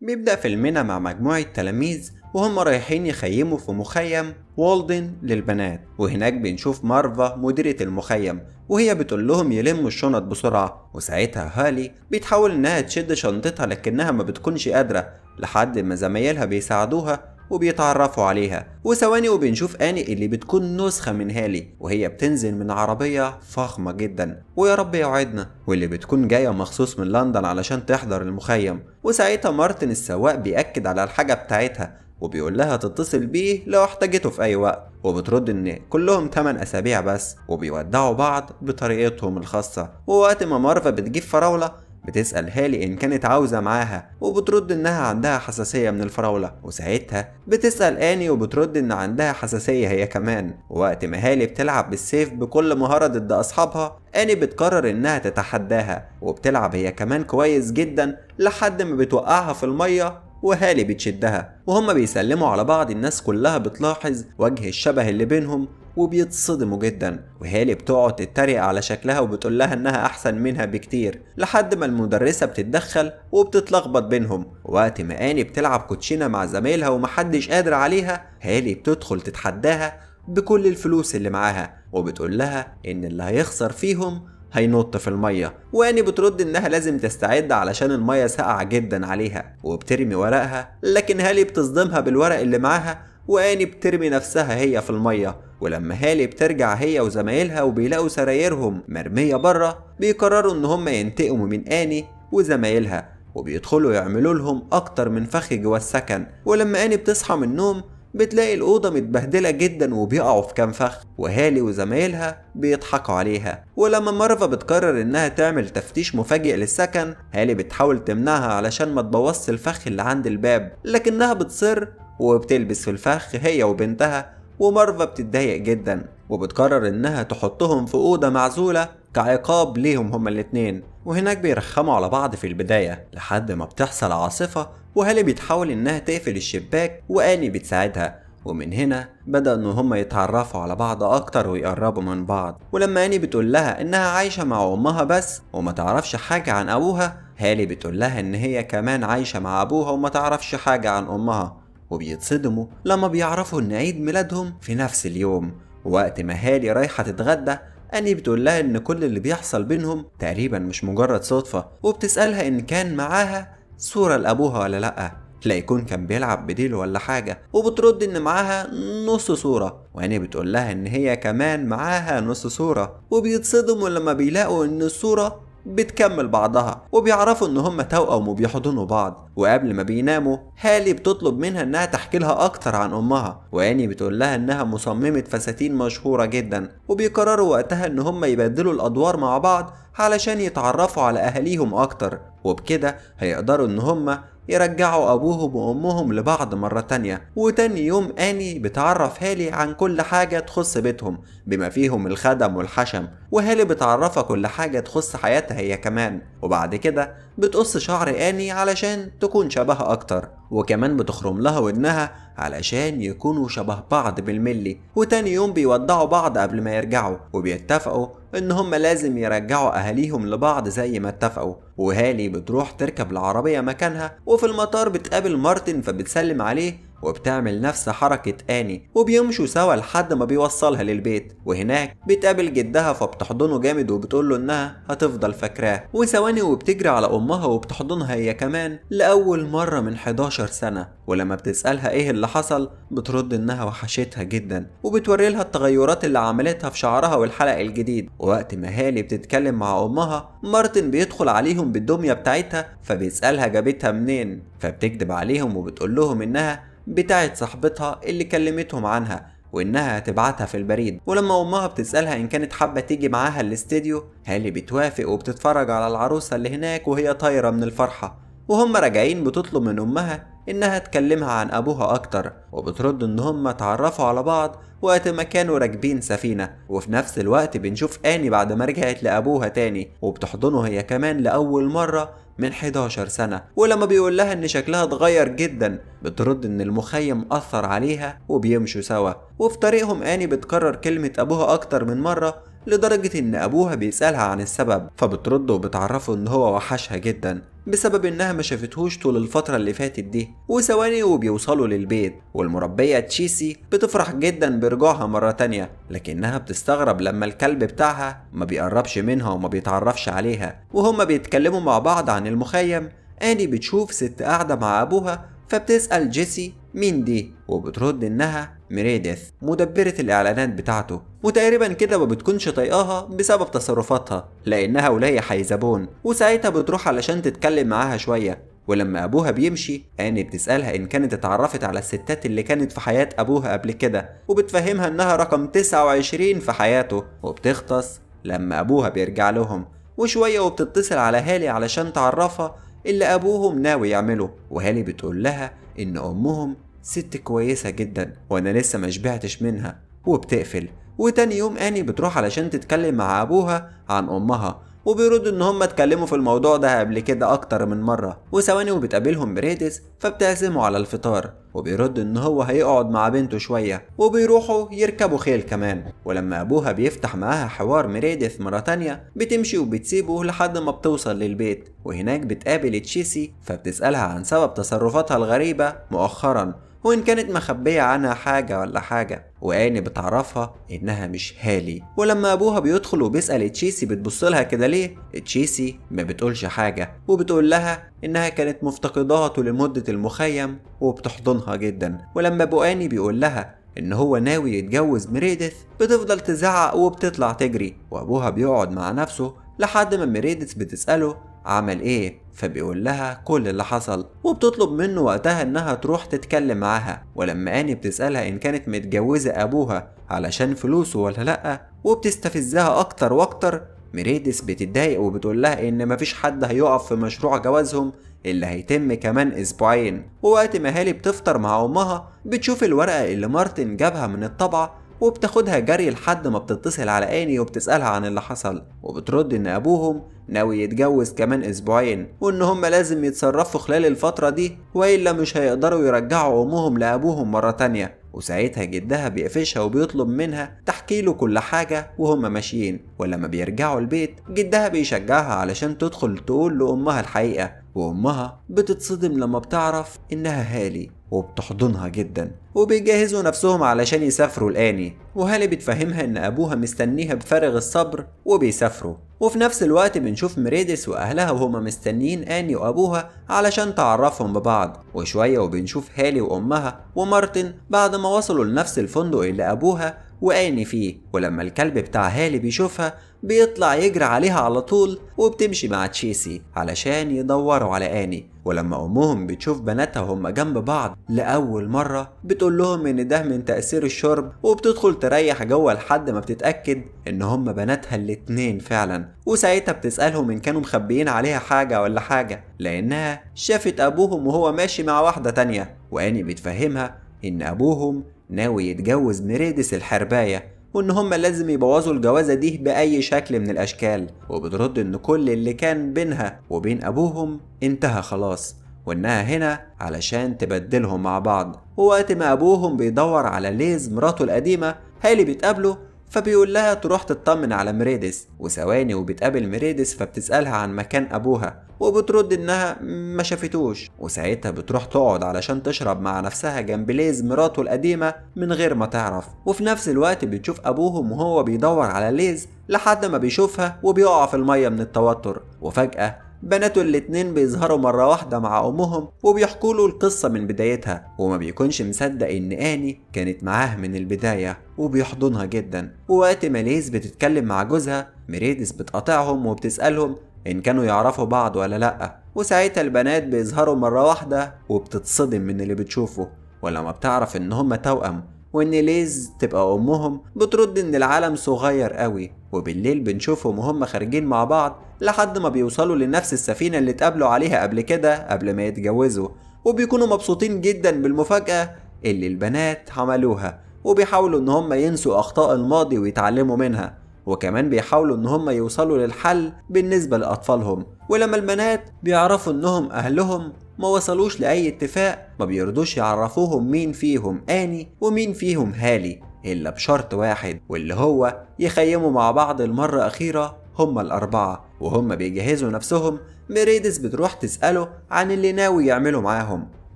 بيبدأ فيلمنا مع مجموعة تلاميذ وهم رايحين يخيموا في مخيم والدن للبنات وهناك بنشوف مارفا مديرة المخيم وهي بتقول لهم يلموا الشنط بسرعة وساعتها هالي بتحاول انها تشد شنطتها لكنها ما بتكونش قادرة لحد ما زمايلها بيساعدوها وبيتعرفوا عليها وثواني وبنشوف اني اللي بتكون نسخه من هالي وهي بتنزل من عربيه فخمه جدا ويا رب يوعدنا واللي بتكون جايه مخصوص من لندن علشان تحضر المخيم وساعتها مارتن السواق بيأكد على الحاجه بتاعتها وبيقول لها تتصل بيه لو احتاجته في أي وقت وبترد إن كلهم 8 أسابيع بس وبيودعوا بعض بطريقتهم الخاصة ووقت ما مارفا بتجيب فراولة بتسأل هالي إن كانت عاوزة معاها وبترد إنها عندها حساسية من الفراولة وساعتها بتسأل آني وبترد إن عندها حساسية هي كمان ووقت ما هالي بتلعب بالسيف بكل مهارة ضد أصحابها آني بتقرر إنها تتحداها وبتلعب هي كمان كويس جدا لحد ما بتوقعها في المية وهالي بتشدها وهما بيسلموا على بعض الناس كلها بتلاحظ وجه الشبه اللي بينهم وبيتصدموا جدا وهالي بتقعد تتريق على شكلها وبتقول لها انها احسن منها بكتير لحد ما المدرسه بتتدخل وبتتلخبط بينهم وقت ما اني بتلعب كوتشينه مع زمايلها ومحدش قادر عليها هالي بتدخل تتحداها بكل الفلوس اللي معاها وبتقول لها ان اللي هيخسر فيهم هينط في المية واني بترد انها لازم تستعد علشان المية ساقعة جدا عليها وبترمي ورقها لكن هالي بتصدمها بالورق اللي معاها واني بترمي نفسها هي في المية ولما هالي بترجع هي وزمايلها وبيلاقوا سرايرهم مرمية بره بيقرروا إن هم ينتقموا من آني وزمايلها وبيدخلوا يعملوا لهم أكتر من فخ جوا السكن ولما آني بتصحى من النوم بتلاقي الأوضة متبهدلة جدا وبيقعوا في كام فخ وهالي وزمايلها بيضحكوا عليها ولما مارفا بتقرر إنها تعمل تفتيش مفاجئ للسكن هالي بتحاول تمنعها علشان ما تبوظش الفخ اللي عند الباب لكنها بتصر وبتلبس في الفخ هي وبنتها ومارفا بتتضايق جدا وبتقرر انها تحطهم في اوضة معزولة كعقاب ليهم هما الاتنين وهناك بيرخموا على بعض في البداية لحد ما بتحصل عاصفة وهالي بتحاول انها تقفل الشباك واني بتساعدها ومن هنا بدأ إن هما يتعرفوا على بعض أكتر ويقربوا من بعض ولما أني بتقول لها إنها عايشة مع أمها بس وما تعرفش حاجة عن أبوها هالي بتقول لها إن هي كمان عايشة مع أبوها وما تعرفش حاجة عن أمها وبيتصدموا لما بيعرفوا ان عيد ميلادهم في نفس اليوم ووقت ما هالي رايحة تتغدى أني بتقول لها إن كل اللي بيحصل بينهم تقريبا مش مجرد صدفة وبتسألها إن كان معاها صورة لأبوها ولا لأ لا يكون كان بيلعب بديل ولا حاجة وبترد إن معاها نص صورة وأني بتقول لها إن هي كمان معاها نص صورة وبيتصدموا لما بيلاقوا إن الصورة بتكمل بعضها وبيعرفوا ان هما توأم وبيحضنوا بعض وقبل ما بيناموا هالي بتطلب منها انها تحكي لها اكتر عن امها واني بتقول لها انها مصممة فساتين مشهورة جدا وبيقرروا وقتها ان هما يبدلوا الادوار مع بعض علشان يتعرفوا على اهاليهم اكتر وبكده هيقدروا ان هما يرجعوا أبوهم وأمهم لبعض مرة تانية وتاني يوم آني بتعرف هالي عن كل حاجة تخص بيتهم بما فيهم الخدم والحشم وهالي بتعرفها كل حاجة تخص حياتها هي كمان وبعد كده بتقص شعر آني علشان تكون شبهها أكتر وكمان بتخرم لها ودنها علشان يكونوا شبه بعض بالملي وتاني يوم بيودعوا بعض قبل ما يرجعوا وبيتفقوا ان هم لازم يرجعوا اهاليهم لبعض زي ما اتفقوا وهالي بتروح تركب العربية مكانها وفي المطار بتقابل مارتن فبتسلم عليه وبتعمل نفس حركة آني وبيمشوا سوا لحد ما بيوصلها للبيت وهناك بتقابل جدها فبتحضنه جامد وبتقوله إنها هتفضل فاكراه وثواني وبتجري على أمها وبتحضنها هي كمان لأول مرة من 11 سنة ولما بتسألها إيه اللي حصل بترد إنها وحشتها جدا وبتوري لها التغيرات اللي عملتها في شعرها والحلق الجديد ووقت ما هالي بتتكلم مع أمها مارتن بيدخل عليهم بالدمية بتاعتها فبيسألها جابتها منين فبتكدب عليهم وبتقول لهم إنها بتاعت صاحبتها اللي كلمتهم عنها وإنها هتبعتها في البريد ولما أمها بتسألها إن كانت حابة تيجي معاها الاستديو هالي بتوافق وبتتفرج على العروسة اللي هناك وهي طايرة من الفرحة وهم راجعين بتطلب من أمها إنها تكلمها عن أبوها أكتر وبترد إن هما اتعرفوا على بعض وقت ما كانوا راكبين سفينة وفي نفس الوقت بنشوف آني بعد ما رجعت لأبوها تاني وبتحضنه هي كمان لأول مرة من 11 سنة ولما بيقول لها إن شكلها اتغير جدا بترد إن المخيم أثر عليها وبيمشوا سوا وفي طريقهم آني بتكرر كلمة أبوها أكتر من مرة لدرجة إن أبوها بيسألها عن السبب فبترد وبتعرفه إن هو وحشها جدا بسبب إنها ما شافتهوش طول الفترة اللي فاتت دي وثواني وبيوصلوا للبيت والمربية تشيسي بتفرح جدا برجوعها مرة تانية لكنها بتستغرب لما الكلب بتاعها ما بيقربش منها وما بيتعرفش عليها وهما بيتكلموا مع بعض عن المخيم آني بتشوف ست قاعدة مع أبوها فبتسأل جيسي مين دي وبترد إنها ميريديث مدبرة الإعلانات بتاعته وتقريبا كده ما بتكونش طايقاها بسبب تصرفاتها لأنها ولاية حيزابون وساعتها بتروح علشان تتكلم معاها شوية ولما أبوها بيمشي أني بتسألها إن كانت اتعرفت على الستات اللي كانت في حياة أبوها قبل كده وبتفهمها إنها رقم 29 في حياته وبتغطس لما أبوها بيرجع لهم وشوية وبتتصل على هالي علشان تعرفها اللي أبوهم ناوي يعمله وهالي بتقول لها إن أمهم ست كويسة جدا وأنا لسه ما شبعتش منها وبتقفل وتاني يوم أني بتروح علشان تتكلم مع أبوها عن أمها وبيرد إن هما اتكلموا في الموضوع ده قبل كده أكتر من مرة وثواني وبتقابلهم بريدس فبتعزمه على الفطار وبيرد إن هو هيقعد مع بنته شوية وبيروحوا يركبوا خيل كمان ولما أبوها بيفتح معاها حوار مريدث مرة تانية بتمشي وبتسيبه لحد ما بتوصل للبيت وهناك بتقابل تشيسي فبتسألها عن سبب تصرفاتها الغريبة مؤخرا وإن كانت مخبية عنها حاجة ولا حاجة وآني بتعرفها إنها مش هالي ولما أبوها بيدخل وبيسأل تشيسي بتبصلها كده ليه تشيسي ما بتقولش حاجة وبتقول لها إنها كانت مفتقداته لمدة المخيم وبتحضنها جدا ولما بواني بيقول لها إن هو ناوي يتجوز مريدث بتفضل تزعق وبتطلع تجري وأبوها بيقعد مع نفسه لحد ما ميريدث بتسأله عمل ايه فبيقول لها كل اللي حصل وبتطلب منه وقتها انها تروح تتكلم معاها ولما اني بتسألها ان كانت متجوزة ابوها علشان فلوسه ولا لأ وبتستفزها اكتر واكتر ميريدس بتتضايق وبتقول لها ان مفيش حد هيقف في مشروع جوازهم اللي هيتم كمان اسبوعين ووقت ما هالي بتفطر مع امها بتشوف الورقة اللي مارتن جابها من الطبعة وبتاخدها جري لحد ما بتتصل على آني وبتسألها عن اللي حصل وبترد إن أبوهم ناوي يتجوز كمان أسبوعين وإن هم لازم يتصرفوا خلال الفترة دي وإلا مش هيقدروا يرجعوا أمهم لأبوهم مرة تانية وساعتها جدها بيقفشها وبيطلب منها بتحكي له كل حاجة وهم ماشيين ولما بيرجعوا البيت جدها بيشجعها علشان تدخل تقول لأمها الحقيقة وأمها بتتصدم لما بتعرف إنها هالي وبتحضنها جدا وبيجهزوا نفسهم علشان يسافروا الآني وهالي بتفهمها إن أبوها مستنيها بفارغ الصبر وبيسافروا وفي نفس الوقت بنشوف مريدس وأهلها وهما مستنيين آني وأبوها علشان تعرفهم ببعض وشوية وبنشوف هالي وأمها ومارتن بعد ما وصلوا لنفس الفندق اللي أبوها وأني فيه ولما الكلب بتاع هالي بيشوفها بيطلع يجري عليها على طول وبتمشي مع تشيسي علشان يدوروا على آني ولما أمهم بتشوف بناتها هما جنب بعض لأول مرة بتقول لهم إن ده من تأثير الشرب وبتدخل تريح جوه لحد ما بتتأكد إن هما بناتها الاتنين فعلا وساعتها بتسألهم إن كانوا مخبيين عليها حاجة ولا حاجة لأنها شافت أبوهم وهو ماشي مع واحدة تانية وآني بتفهمها إن أبوهم ناوي يتجوز ميريدس الحرباية وإن هما لازم يبوظوا الجوازة دي بأي شكل من الأشكال وبترد إن كل اللي كان بينها وبين أبوهم انتهى خلاص وإنها هنا علشان تبدلهم مع بعض ووقت ما أبوهم بيدور على ليز مراته القديمة هالي بيتقابله فبيقول لها تروح تطمن على مريدس وثواني وبتقابل مريدس فبتسألها عن مكان أبوها وبترد إنها ما شافتوش وساعتها بتروح تقعد علشان تشرب مع نفسها جنب ليز مراته القديمة من غير ما تعرف وفي نفس الوقت بتشوف أبوهم وهو بيدور على ليز لحد ما بيشوفها وبيقع في المية من التوتر وفجأة بناته الاتنين بيظهروا مرة واحدة مع أمهم وبيحكوا له القصة من بدايتها وما بيكونش مصدق إن آني كانت معاه من البداية وبيحضنها جدا ووقت ما ليز بتتكلم مع جوزها ميريدس بتقاطعهم وبتسألهم إن كانوا يعرفوا بعض ولا لأ وساعتها البنات بيظهروا مرة واحدة وبتتصدم من اللي بتشوفه ولما بتعرف إن هما توأم وإن ليز تبقى أمهم بترد إن العالم صغير قوي وبالليل بنشوفهم وهم خارجين مع بعض لحد ما بيوصلوا لنفس السفينة اللي اتقابلوا عليها قبل كده قبل ما يتجوزوا وبيكونوا مبسوطين جدا بالمفاجأة اللي البنات عملوها وبيحاولوا إن هم ينسوا أخطاء الماضي ويتعلموا منها وكمان بيحاولوا ان هم يوصلوا للحل بالنسبة لأطفالهم ولما البنات بيعرفوا انهم اهلهم ما وصلوش لأي اتفاق ما بيرضوش يعرفوهم مين فيهم آني ومين فيهم هالي إلا بشرط واحد واللي هو يخيموا مع بعض المرة أخيرة هما الأربعة وهم بيجهزوا نفسهم ميريدس بتروح تسأله عن اللي ناوي يعمله معاهم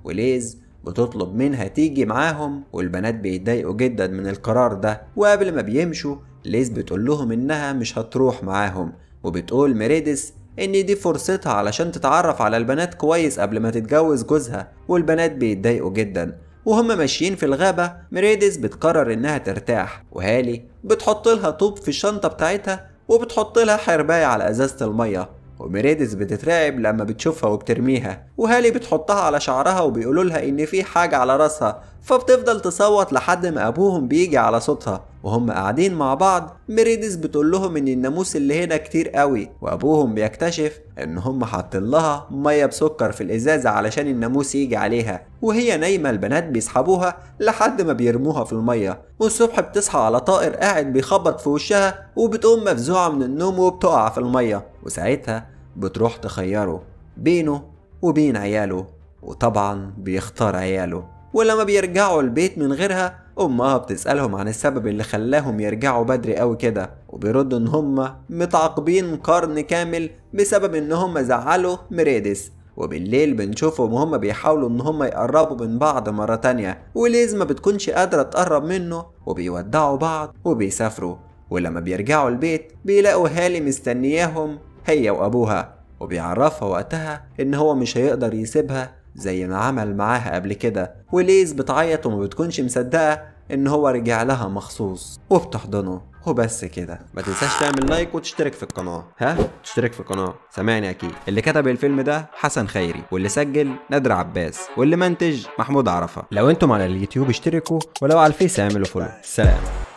وليز بتطلب منها تيجي معاهم والبنات بيتضايقوا جدا من القرار ده وقبل ما بيمشوا ليز بتقول لهم انها مش هتروح معاهم وبتقول ميريدس ان دي فرصتها علشان تتعرف على البنات كويس قبل ما تتجوز جوزها والبنات بيتضايقوا جدا وهم ماشيين في الغابة مريدس بتقرر انها ترتاح وهالي بتحط لها طوب في الشنطة بتاعتها وبتحط لها حرباية على ازازة المية وميريدس بتترعب لما بتشوفها وبترميها وهالي بتحطها على شعرها وبيقولوا لها ان في حاجة على راسها فبتفضل تصوت لحد ما ابوهم بيجي على صوتها وهم قاعدين مع بعض ميريديس بتقول لهم ان الناموس اللي هنا كتير قوي وابوهم بيكتشف ان هم حاطين لها ميه بسكر في الازازه علشان الناموس يجي عليها وهي نايمه البنات بيسحبوها لحد ما بيرموها في الميه والصبح بتصحى على طائر قاعد بيخبط في وشها وبتقوم مفزوعه من النوم وبتقع في الميه وساعتها بتروح تخيره بينه وبين عياله وطبعا بيختار عياله ولما بيرجعوا البيت من غيرها أمها بتسألهم عن السبب اللي خلاهم يرجعوا بدري أوي كده وبيردوا إن هما متعاقبين قرن كامل بسبب إن هما زعلوا ميريدس وبالليل بنشوفهم وهم بيحاولوا إن هما يقربوا من بعض مرة تانية وليز ما بتكونش قادرة تقرب منه وبيودعوا بعض وبيسافروا ولما بيرجعوا البيت بيلاقوا هالي مستنياهم هي وأبوها وبيعرفها وقتها إن هو مش هيقدر يسيبها زي ما عمل معاها قبل كده وليز بتعيط وما بتكونش مصدقة إن هو رجع لها مخصوص وبتحضنه وبس كده ما تنساش تعمل لايك وتشترك في القناة ها تشترك في القناة سامعني أكيد اللي كتب الفيلم ده حسن خيري واللي سجل نادر عباس واللي منتج محمود عرفة لو انتم على اليوتيوب اشتركوا ولو على الفيس اعملوا فولو سلام